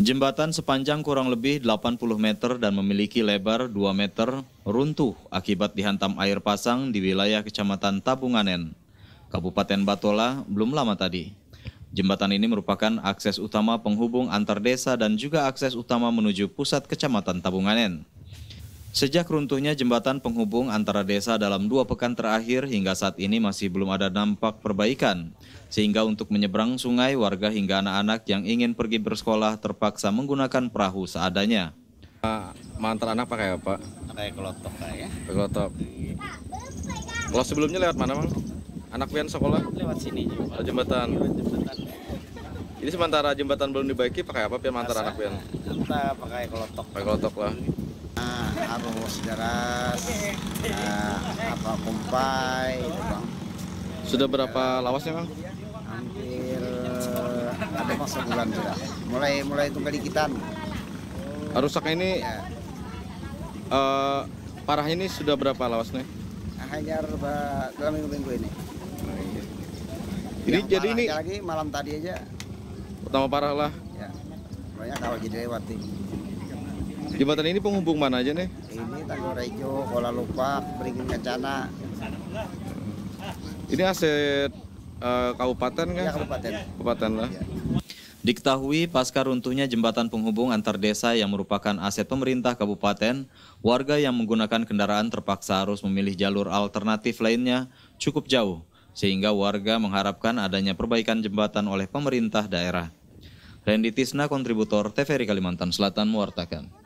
Jembatan sepanjang kurang lebih 80 meter dan memiliki lebar 2 meter runtuh akibat dihantam air pasang di wilayah Kecamatan Tabunganen, Kabupaten Batola belum lama tadi. Jembatan ini merupakan akses utama penghubung antar desa dan juga akses utama menuju pusat Kecamatan Tabunganen. Sejak runtuhnya jembatan penghubung antara desa dalam dua pekan terakhir hingga saat ini masih belum ada dampak perbaikan. Sehingga untuk menyeberang sungai, warga hingga anak-anak yang ingin pergi bersekolah terpaksa menggunakan perahu seadanya. Mantan anak pakai apa? Pakai kelotok ya. Pakai kelotok. Kalau sebelumnya lewat mana, Bang? Anak pian sekolah? Lewat sini. Jembatan. jembatan. Ini sementara jembatan belum dibaiki pakai apa pian mantan anak pian? Kita pakai kelotok. Pakai kelotok lah. Nah, arus sejarah? nah, apa kumpai. Gitu, bang. Sudah berapa lawasnya bang? Hampir eh, ada masa bulan sudah. Mulai mulai tunggal dikitan. Rusak ini ya. uh, parah ini sudah berapa lawasnya? Hanya dalam minggu-minggu ini. Jadi, jadi ini lagi malam tadi aja. Pertama parah lah. Ya, banyak kalau jadi lewat ini. Jembatan ini penghubung mana aja nih? Ini Tanjung Rejo, Kuala Lupak, Beringin Kencana. Ini aset uh, kabupaten kan? Ya, kabupaten. Kabupaten lah. Iya. Diketahui pasca runtuhnya jembatan penghubung antar desa yang merupakan aset pemerintah kabupaten, warga yang menggunakan kendaraan terpaksa harus memilih jalur alternatif lainnya cukup jauh, sehingga warga mengharapkan adanya perbaikan jembatan oleh pemerintah daerah. Randy Tisna, kontributor TVRI Kalimantan Selatan, mewartakan.